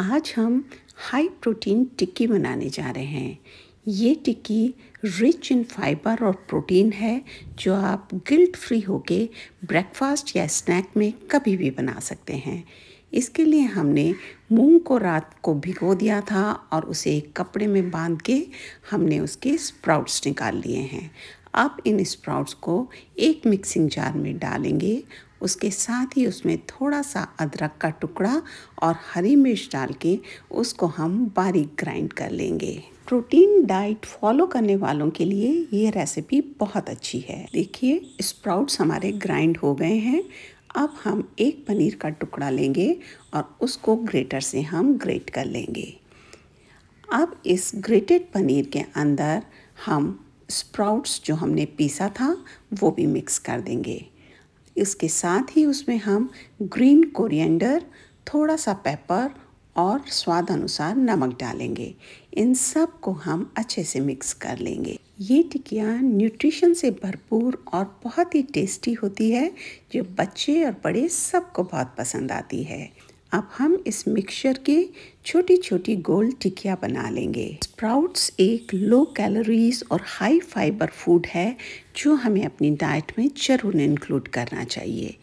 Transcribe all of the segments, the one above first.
आज हम high protein टिक्की बनाने जा रहे हैं ये टिक्की रिच इन फाइबर और प्रोटीन है जो आप गिल्ट फ्री होके ब्रेकफास्ट या स्नैक में कभी भी बना सकते हैं इसके लिए हमने मूंग को रात को भिगो दिया था और उसे एक कपड़े में बांध के हमने उसके स्प्राउट्स निकाल लिए हैं आप इन स्प्राउट्स को एक मिक्सिंग जार में डालेंगे उसके साथ ही उसमें थोड़ा सा अदरक का टुकड़ा और हरी मिर्च डाल के उसको हम बारीक ग्राइंड कर लेंगे प्रोटीन डाइट फॉलो करने वालों के लिए ये रेसिपी बहुत अच्छी है देखिए स्प्राउट्स हमारे ग्राइंड हो गए हैं अब हम एक पनीर का टुकड़ा लेंगे और उसको ग्रेटर से हम ग्रेट कर लेंगे अब इस ग्रेटेड पनीर के अंदर हम स्प्राउट्स जो हमने पीसा था वो भी मिक्स कर देंगे इसके साथ ही उसमें हम ग्रीन कोरिएंडर थोड़ा सा पेपर और स्वाद अनुसार नमक डालेंगे इन सब को हम अच्छे से मिक्स कर लेंगे ये टिकिया न्यूट्रिशन से भरपूर और बहुत ही टेस्टी होती है जो बच्चे और बड़े सबको बहुत पसंद आती है अब हम इस मिक्सचर के छोटी छोटी गोल टिकिया बना लेंगे स्प्राउट्स एक लो कैलोरीज और हाई फाइबर फूड है जो हमें अपनी डाइट में ज़रूर इंक्लूड करना चाहिए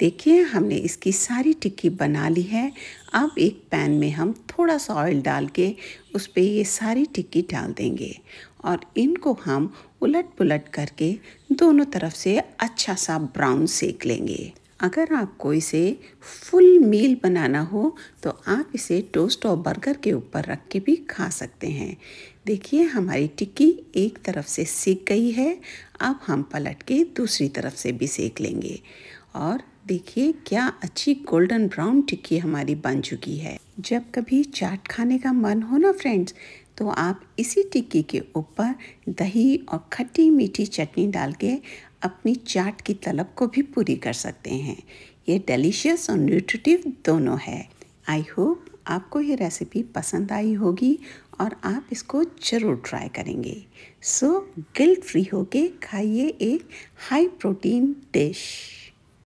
देखिए हमने इसकी सारी टिक्की बना ली है अब एक पैन में हम थोड़ा सा ऑयल डाल के उस पर ये सारी टिक्की डाल देंगे और इनको हम उलट पुलट करके दोनों तरफ से अच्छा सा ब्राउन सेक लेंगे अगर आपको इसे फुल मील बनाना हो तो आप इसे टोस्ट और बर्गर के ऊपर रख के भी खा सकते हैं देखिए हमारी टिक्की एक तरफ से सीख गई है अब हम पलट के दूसरी तरफ से भी सेक लेंगे और देखिए क्या अच्छी गोल्डन ब्राउन टिक्की हमारी बन चुकी है जब कभी चाट खाने का मन हो ना फ्रेंड्स तो आप इसी टिक्की के ऊपर दही और खट्टी मीठी चटनी डाल के अपनी चाट की तलब को भी पूरी कर सकते हैं ये डिलीशियस और न्यूट्रिटिव दोनों है आई होप आपको ये रेसिपी पसंद आई होगी और आप इसको ज़रूर ट्राई करेंगे सो गिल्ट फ्री होके खाइए एक हाई प्रोटीन डिश